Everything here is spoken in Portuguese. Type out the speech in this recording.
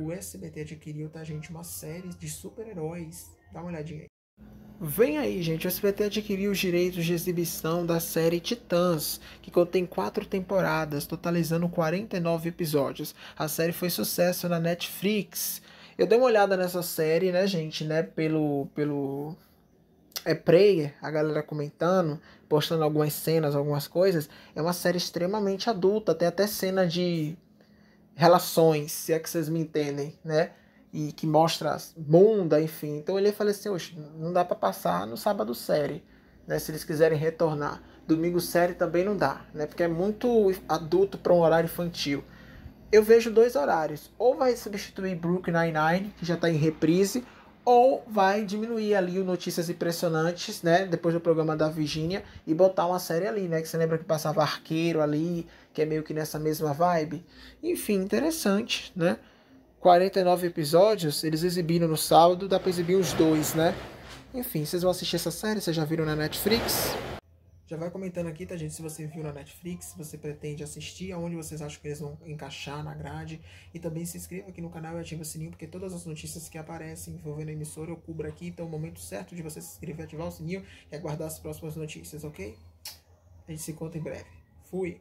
o SBT adquiriu, tá, gente, uma série de super-heróis. Dá uma olhadinha aí. Vem aí, gente, o SBT adquiriu os direitos de exibição da série Titãs, que contém quatro temporadas, totalizando 49 episódios. A série foi sucesso na Netflix. Eu dei uma olhada nessa série, né, gente, né, pelo pelo é Prayer, a galera comentando, postando algumas cenas, algumas coisas. É uma série extremamente adulta, tem até cena de relações, se é que vocês me entendem, né? E que mostra bunda, enfim. Então ele fala assim, hoje não dá para passar no sábado série, né? Se eles quiserem retornar. Domingo série também não dá, né? Porque é muito adulto para um horário infantil. Eu vejo dois horários. Ou vai substituir Brook Nine-Nine, que já está em reprise, ou vai diminuir ali o Notícias Impressionantes, né? Depois do programa da Virgínia e botar uma série ali, né? Que você lembra que passava Arqueiro ali, que é meio que nessa mesma vibe. Enfim, interessante, né? 49 episódios, eles exibiram no sábado, dá pra exibir os dois, né? Enfim, vocês vão assistir essa série, vocês já viram na Netflix? Já vai comentando aqui, tá, gente? Se você viu na Netflix, se você pretende assistir, aonde vocês acham que eles vão encaixar na grade. E também se inscreva aqui no canal e ative o sininho, porque todas as notícias que aparecem envolvendo a emissora eu cubro aqui. Então, é o momento certo de você se inscrever, ativar o sininho e aguardar as próximas notícias, ok? A gente se conta em breve. Fui!